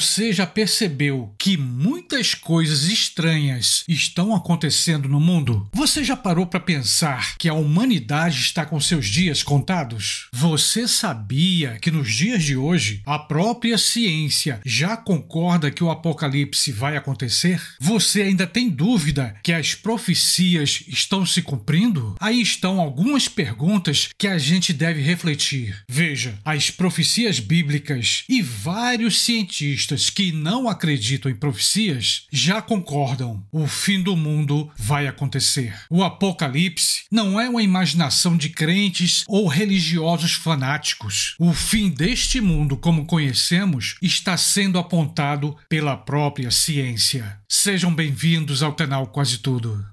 Você então já percebeu que muitas coisas estranhas estão acontecendo no mundo? Você já parou para pensar que a humanidade está com seus dias contados? Você sabia que nos dias de hoje a própria ciência já concorda que o apocalipse vai acontecer? Você ainda tem dúvida que as profecias estão se cumprindo? Aí estão algumas perguntas que a gente deve refletir. Veja, as profecias bíblicas e vários cientistas cientistas que não acreditam em profecias já concordam: o fim do mundo vai acontecer. O Apocalipse não é uma imaginação de crentes ou religiosos fanáticos. O fim deste mundo, como conhecemos, está sendo apontado pela própria ciência. Sejam bem-vindos ao canal Quase Tudo.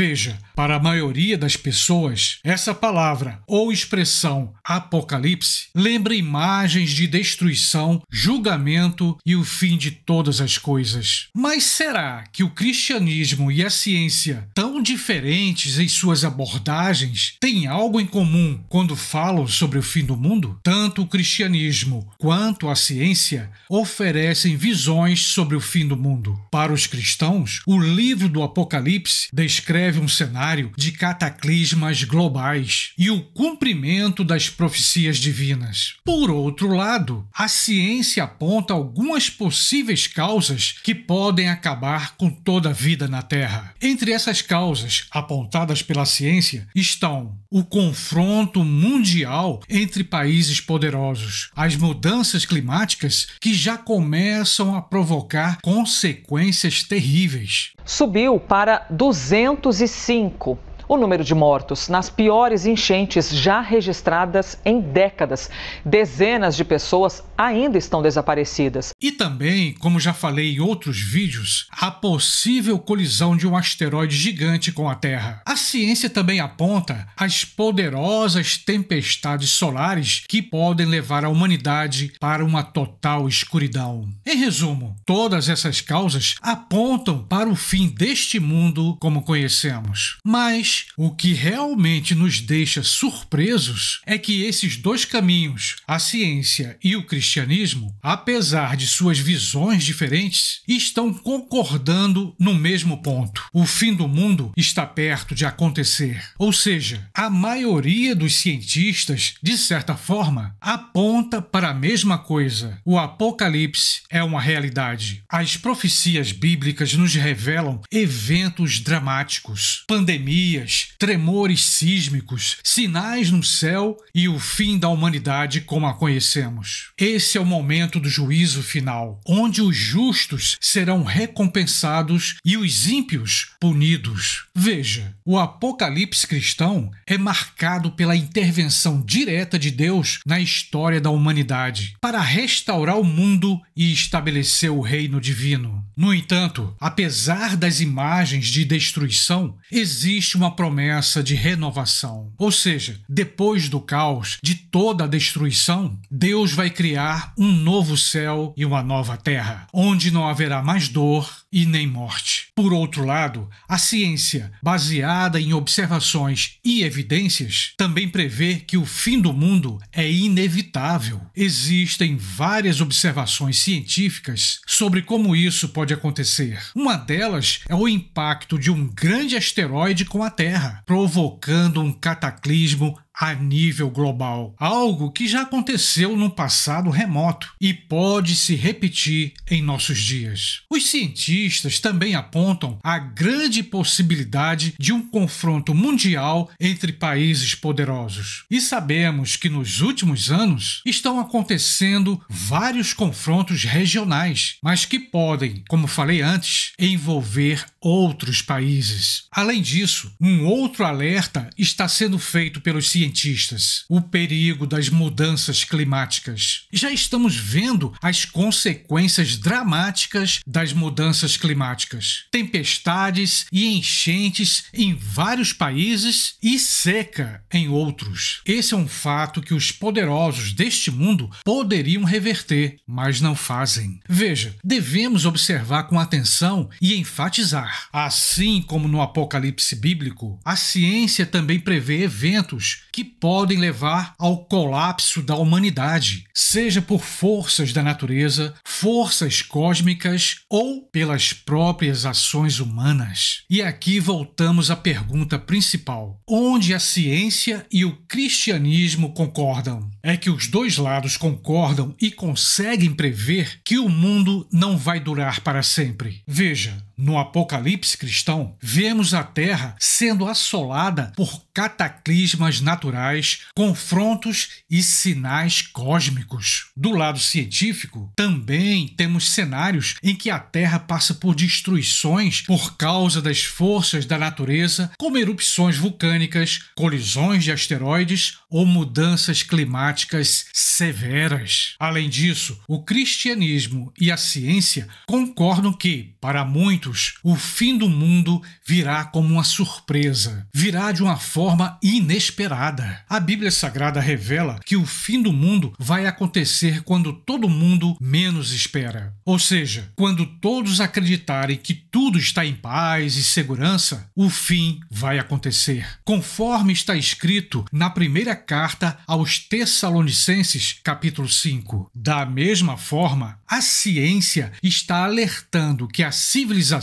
Veja, para a maioria das pessoas, essa palavra ou expressão apocalipse lembra imagens de destruição, julgamento e o fim de todas as coisas. Mas será que o cristianismo e a ciência, tão diferentes em suas abordagens, têm algo em comum quando falam sobre o fim do mundo? Tanto o cristianismo quanto a ciência oferecem visões sobre o fim do mundo. Para os cristãos, o livro do Apocalipse descreve descreve um cenário de cataclismas globais e o cumprimento das profecias divinas. Por outro lado, a ciência aponta algumas possíveis causas que podem acabar com toda a vida na Terra. Entre essas causas apontadas pela ciência estão o confronto mundial entre países poderosos, as mudanças climáticas que já começam a provocar consequências terríveis. Subiu para 200 cinco o número de mortos nas piores enchentes já registradas em décadas. Dezenas de pessoas ainda estão desaparecidas. E também, como já falei em outros vídeos, a possível colisão de um asteroide gigante com a Terra. A ciência também aponta as poderosas tempestades solares que podem levar a humanidade para uma total escuridão. Em resumo, todas essas causas apontam para o fim deste mundo como conhecemos. Mas o que realmente nos deixa surpresos é que esses dois caminhos, a ciência e o cristianismo, apesar de suas visões diferentes, estão concordando no mesmo ponto. O fim do mundo está perto de acontecer. Ou seja, a maioria dos cientistas, de certa forma, aponta para a mesma coisa. O apocalipse é uma realidade. As profecias bíblicas nos revelam eventos dramáticos, pandemias tremores sísmicos, sinais no céu e o fim da humanidade como a conhecemos. Esse é o momento do juízo final, onde os justos serão recompensados e os ímpios punidos. Veja, o apocalipse cristão é marcado pela intervenção direta de Deus na história da humanidade para restaurar o mundo e estabelecer o reino divino. No entanto, apesar das imagens de destruição, existe uma promessa de renovação. Ou seja, depois do caos, de toda a destruição, Deus vai criar um novo céu e uma nova terra, onde não haverá mais dor e nem morte. Por outro lado, a ciência, baseada em observações e evidências, também prevê que o fim do mundo é inevitável. Existem várias observações científicas sobre como isso pode acontecer. Uma delas é o impacto de um grande asteroide com a Terra Terra, provocando um cataclismo a nível global, algo que já aconteceu no passado remoto e pode se repetir em nossos dias. Os cientistas também apontam a grande possibilidade de um confronto mundial entre países poderosos. E sabemos que nos últimos anos estão acontecendo vários confrontos regionais, mas que podem, como falei antes, envolver outros países. Além disso, um outro alerta está sendo feito pelos cientistas cientistas o perigo das mudanças climáticas. Já estamos vendo as consequências dramáticas das mudanças climáticas: tempestades e enchentes em vários países e seca em outros. Esse é um fato que os poderosos deste mundo poderiam reverter, mas não fazem. Veja, devemos observar com atenção e enfatizar. Assim como no Apocalipse bíblico, a ciência também prevê eventos que que podem levar ao colapso da humanidade, seja por forças da natureza, forças cósmicas ou pelas próprias ações humanas. E aqui voltamos à pergunta principal: onde a ciência e o cristianismo concordam? É que os dois lados concordam e conseguem prever que o mundo não vai durar para sempre. Veja, no Apocalipse cristão, vemos a Terra sendo assolada por cataclismas naturais, confrontos e sinais cósmicos. Do lado científico, também temos cenários em que a Terra passa por destruições por causa das forças da natureza, como erupções vulcânicas, colisões de asteroides ou mudanças climáticas severas. Além disso, o cristianismo e a ciência concordam que, para muitos, muitos, o fim do mundo virá como uma surpresa, virá de uma forma inesperada. A Bíblia Sagrada revela que o fim do mundo vai acontecer quando todo mundo menos espera. Ou seja, quando todos acreditarem que tudo está em paz e segurança, o fim vai acontecer. Conforme está escrito na primeira carta aos Tessalonicenses, capítulo 5. Da mesma forma, a ciência está alertando que a civilização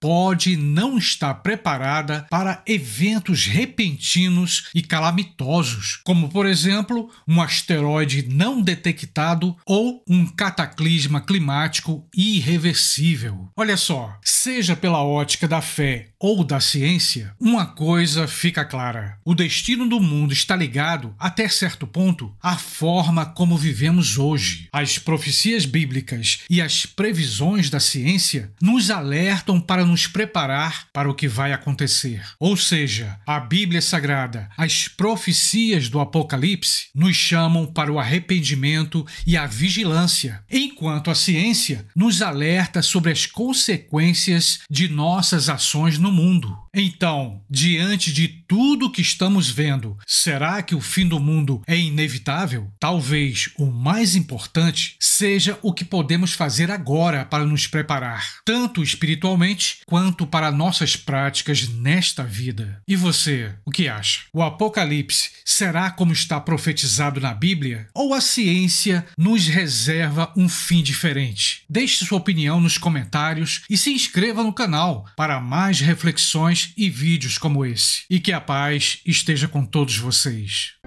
pode não estar preparada para eventos repentinos e calamitosos, como, por exemplo, um asteroide não detectado ou um cataclisma climático irreversível. Olha só, seja pela ótica da fé ou da ciência, uma coisa fica clara: o destino do mundo está ligado, até certo ponto, à forma como vivemos hoje. As profecias bíblicas e as previsões da ciência nos alertam para nos preparar para o que vai acontecer. Ou seja, a Bíblia Sagrada, as profecias do Apocalipse, nos chamam para o arrependimento e a vigilância, enquanto a ciência nos alerta sobre as consequências de nossas ações no no mundo. Então, diante de tudo que estamos vendo, será que o fim do mundo é inevitável? Talvez o mais importante seja o que podemos fazer agora para nos preparar, tanto espiritualmente quanto para nossas práticas nesta vida. E você, o que acha? O Apocalipse será como está profetizado na Bíblia? Ou a ciência nos reserva um fim diferente? Deixe sua opinião nos comentários e se inscreva no canal para mais reflexões e vídeos como esse. E que a paz esteja com todos vocês.